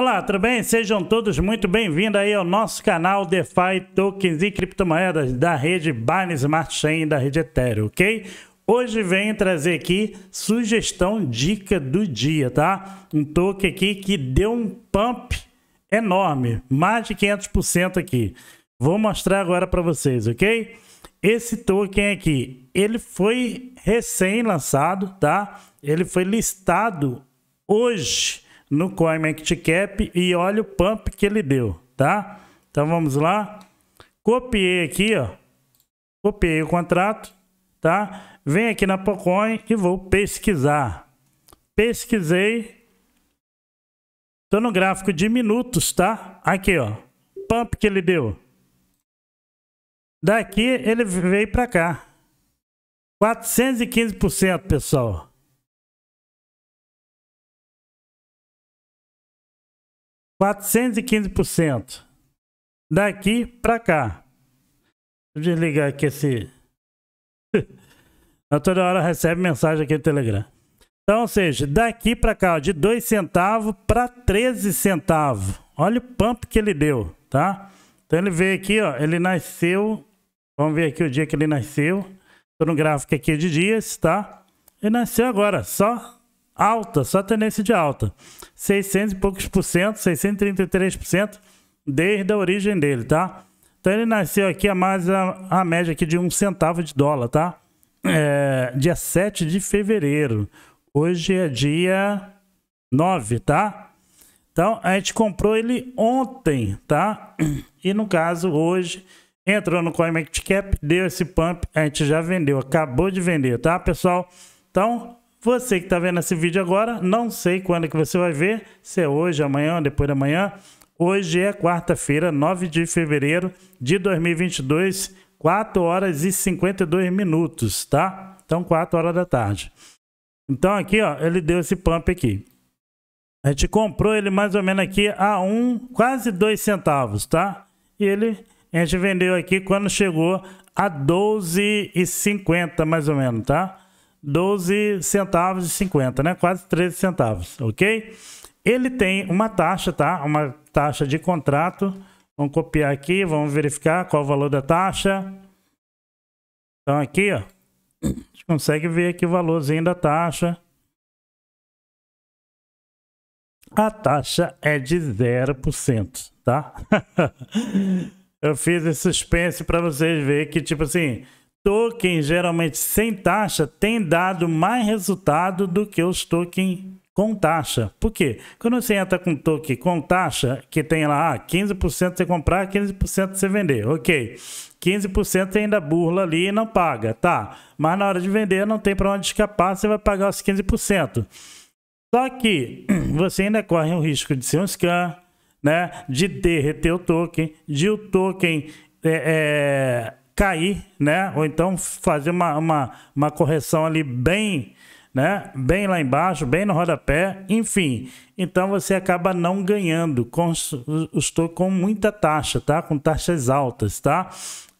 Olá, tudo bem? Sejam todos muito bem-vindos aí ao nosso canal DeFi, tokens e criptomoedas da rede Binance Smart Chain da rede Ethereum, ok? Hoje venho trazer aqui sugestão dica do dia, tá? Um token aqui que deu um pump enorme, mais de 500% aqui. Vou mostrar agora para vocês, ok? Esse token aqui, ele foi recém-lançado, tá? Ele foi listado hoje, no Cap e olha o pump que ele deu, tá? Então vamos lá. Copiei aqui, ó. Copiei o contrato, tá? Vem aqui na Pocoin e vou pesquisar. Pesquisei. Tô no gráfico de minutos, tá? Aqui, ó. Pump que ele deu. Daqui ele veio para cá. 415%, pessoal. 415% daqui para cá. Deixa eu desligar aqui esse. a toda hora recebe mensagem aqui no Telegram. Então, ou seja, daqui para cá, ó, de 2 centavos para 13 centavos. Olha o pump que ele deu, tá? Então ele veio aqui, ó, ele nasceu. Vamos ver aqui o dia que ele nasceu. Tô no gráfico aqui de dias, tá? Ele nasceu agora, só alta, só tendência de alta. 600 e poucos por cento, 633% desde a origem dele, tá? Então ele nasceu aqui a mais a, a média aqui de um centavo de dólar, tá? É, dia 7 de fevereiro. Hoje é dia 9, tá? Então a gente comprou ele ontem, tá? E no caso hoje entrou no CoinMarketCap, deu esse pump, a gente já vendeu, acabou de vender, tá, pessoal? Então, você que está vendo esse vídeo agora, não sei quando é que você vai ver, se é hoje, amanhã ou depois da manhã. Hoje é quarta-feira, 9 de fevereiro de 2022, 4 horas e 52 minutos, tá? Então, 4 horas da tarde. Então, aqui, ó, ele deu esse pump aqui. A gente comprou ele mais ou menos aqui a um, quase dois centavos, tá? E ele, a gente vendeu aqui quando chegou a 12,50 mais ou menos, tá? 12 centavos e 50, né? Quase 13 centavos, ok? Ele tem uma taxa, tá? Uma taxa de contrato. Vamos copiar aqui, vamos verificar qual o valor da taxa. Então aqui, ó, a gente consegue ver aqui o valorzinho da taxa. A taxa é de 0%, tá? Eu fiz esse suspense para vocês verem que, tipo assim, token geralmente sem taxa tem dado mais resultado do que os tokens com taxa. Por quê? Quando você entra com token com taxa, que tem lá ah, 15% você comprar, 15% você vender. Ok. 15% ainda burla ali e não paga, tá? Mas na hora de vender não tem para onde escapar, você vai pagar os 15%. Só que você ainda corre o risco de ser um scam, né? De derreter o token, de o token é, é cair, né? Ou então fazer uma, uma, uma correção ali bem, né? Bem lá embaixo, bem no rodapé, enfim. Então você acaba não ganhando. Com, estou com muita taxa, tá? Com taxas altas, tá?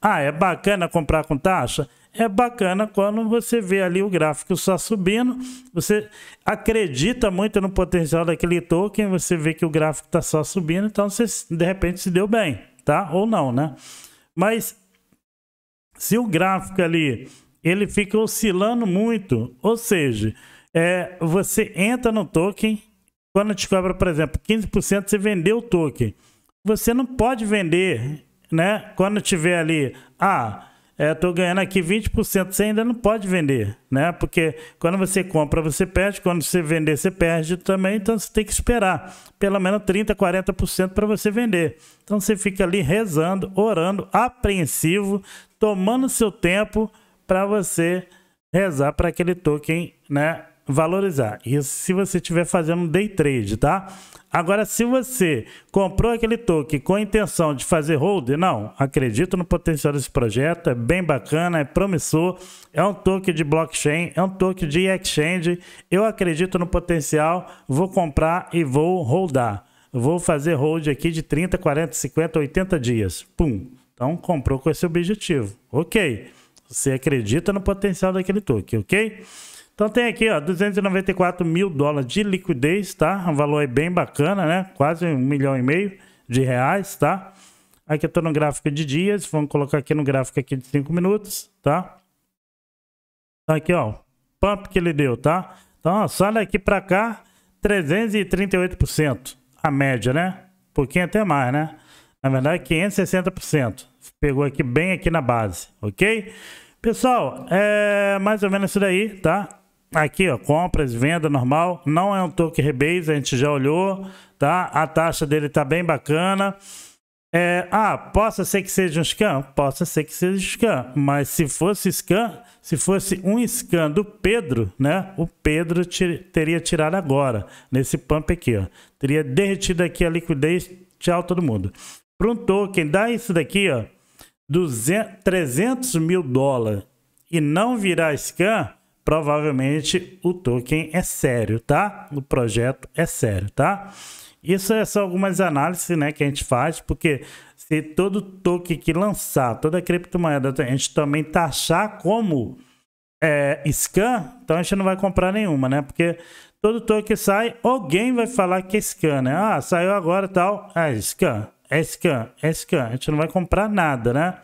Ah, é bacana comprar com taxa? é bacana quando você vê ali o gráfico só subindo, você acredita muito no potencial daquele token, você vê que o gráfico está só subindo, então você de repente se deu bem, tá? Ou não, né? Mas se o gráfico ali ele fica oscilando muito, ou seja, é, você entra no token, quando te cobra, por exemplo, 15% você vendeu o token. Você não pode vender, né? Quando tiver ali, ah, estou é, ganhando aqui 20%, você ainda não pode vender, né? Porque quando você compra, você perde, quando você vender, você perde também, então você tem que esperar pelo menos 30%, 40% para você vender. Então você fica ali rezando, orando, apreensivo, tomando seu tempo para você rezar para aquele token, né, valorizar. Isso se você estiver fazendo day trade, tá? Agora, se você comprou aquele token com a intenção de fazer hold, não, acredito no potencial desse projeto, é bem bacana, é promissor, é um token de blockchain, é um token de exchange, eu acredito no potencial, vou comprar e vou holdar. Vou fazer hold aqui de 30, 40, 50, 80 dias. Pum. Então comprou com esse objetivo. Ok. Você acredita no potencial daquele token, ok? Então tem aqui, ó, 294 mil dólares de liquidez, tá? Um valor aí bem bacana, né? Quase um milhão e meio de reais, tá? Aqui eu tô no gráfico de dias, vamos colocar aqui no gráfico aqui de 5 minutos, tá? tá? aqui, ó, pump que ele deu, tá? Então, ó, só daqui pra cá, 338% a média, né? Um pouquinho até mais, né? Na verdade, 560%. Pegou aqui bem aqui na base, ok? Pessoal, é mais ou menos isso daí, tá? Aqui, ó, compras, venda normal, não é um token rebase, a gente já olhou, tá? A taxa dele tá bem bacana. É, ah, possa ser que seja um scan? Possa ser que seja um scan, mas se fosse scan, se fosse um scan do Pedro, né? O Pedro tir teria tirado agora, nesse pump aqui, ó. Teria derretido aqui a liquidez, tchau todo mundo para um token, dá isso daqui, ó, 200, 300 mil dólares e não virar scan, provavelmente o token é sério, tá? O projeto é sério, tá? Isso é só algumas análises né, que a gente faz, porque se todo token que lançar, toda a criptomoeda, a gente também taxar como é, scan, então a gente não vai comprar nenhuma, né? Porque todo token sai, alguém vai falar que é scan, né? Ah, saiu agora tal, é scan é scan, é scan, a gente não vai comprar nada, né?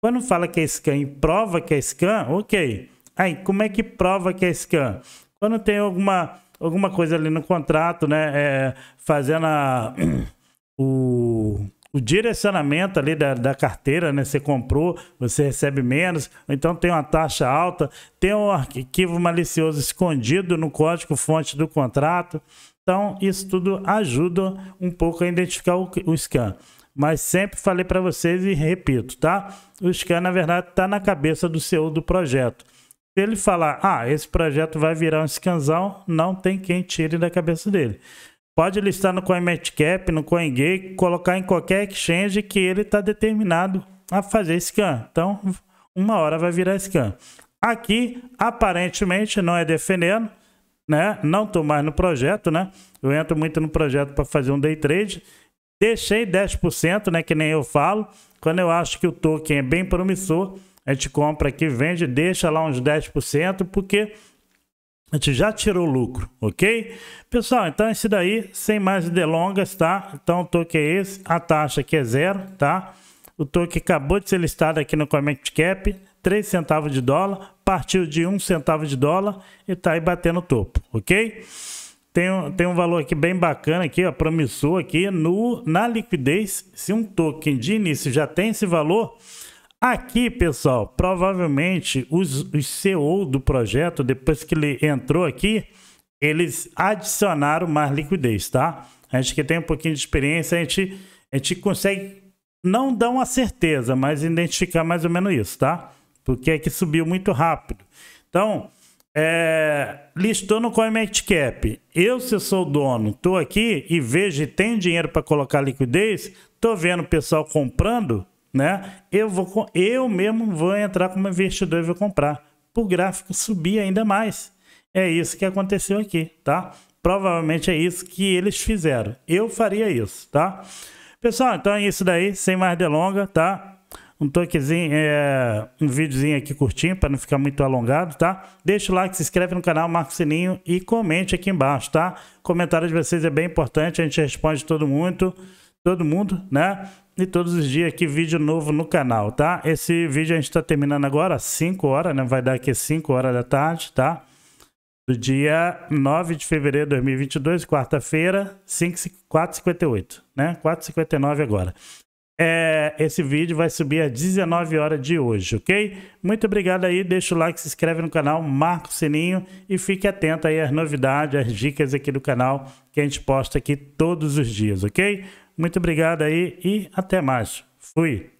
Quando fala que é scan e prova que é scan, ok. Aí, como é que prova que é scan? Quando tem alguma, alguma coisa ali no contrato, né? É, fazendo a, o o direcionamento ali da, da carteira, né? Você comprou, você recebe menos, então tem uma taxa alta, tem um arquivo malicioso escondido no código-fonte do contrato. Então, isso tudo ajuda um pouco a identificar o, o scan. Mas sempre falei para vocês e repito, tá? O scan, na verdade, está na cabeça do CEO do projeto. Se ele falar, ah, esse projeto vai virar um scanzão, não tem quem tire da cabeça dele. Pode listar no CoinMarketCap, no CoinGate, colocar em qualquer exchange que ele está determinado a fazer scan. Então, uma hora vai virar scan. Aqui, aparentemente, não é defendendo, né? Não estou mais no projeto, né? Eu entro muito no projeto para fazer um day trade. Deixei 10%, né? Que nem eu falo. Quando eu acho que o token é bem promissor, a gente compra aqui, vende, deixa lá uns 10%, porque a gente já tirou lucro, ok? Pessoal, então esse daí, sem mais delongas, tá? Então o token é esse, a taxa aqui é zero, tá? O token acabou de ser listado aqui no Comet Cap, 3 centavos de dólar, partiu de 1 centavo de dólar e tá aí batendo o topo, ok? Tem, um, tem um valor aqui bem bacana aqui, ó, promissor aqui, no, na liquidez, se um token de início já tem esse valor, Aqui, pessoal, provavelmente os, os CEO do projeto, depois que ele entrou aqui, eles adicionaram mais liquidez, tá? A gente que tem um pouquinho de experiência, a gente, a gente consegue não dar uma certeza, mas identificar mais ou menos isso, tá? Porque é que subiu muito rápido. Então, é, listou no Cap. Eu, se sou dono, tô aqui e vejo e tem dinheiro para colocar liquidez, tô vendo o pessoal comprando, né? Eu vou eu mesmo vou entrar como investidor e vou comprar o gráfico subir ainda mais. É isso que aconteceu aqui, tá? Provavelmente é isso que eles fizeram. Eu faria isso, tá? Pessoal, então é isso daí, sem mais delonga, tá? um toquezinho, é, um videozinho aqui curtinho para não ficar muito alongado, tá? Deixa o like, se inscreve no canal, marca o sininho e comente aqui embaixo, tá? O comentário de vocês é bem importante, a gente responde todo mundo, todo mundo, né? E todos os dias aqui vídeo novo no canal, tá? Esse vídeo a gente tá terminando agora, 5 horas, né? Vai dar aqui 5 horas da tarde, tá? Do dia 9 de fevereiro de 2022, quarta-feira, 4h58, né? 4h59 agora. É, esse vídeo vai subir às 19 horas de hoje, ok? Muito obrigado aí, deixa o like, se inscreve no canal, marca o sininho e fique atento aí às novidades, às dicas aqui do canal que a gente posta aqui todos os dias, ok? Muito obrigado aí e até mais. Fui.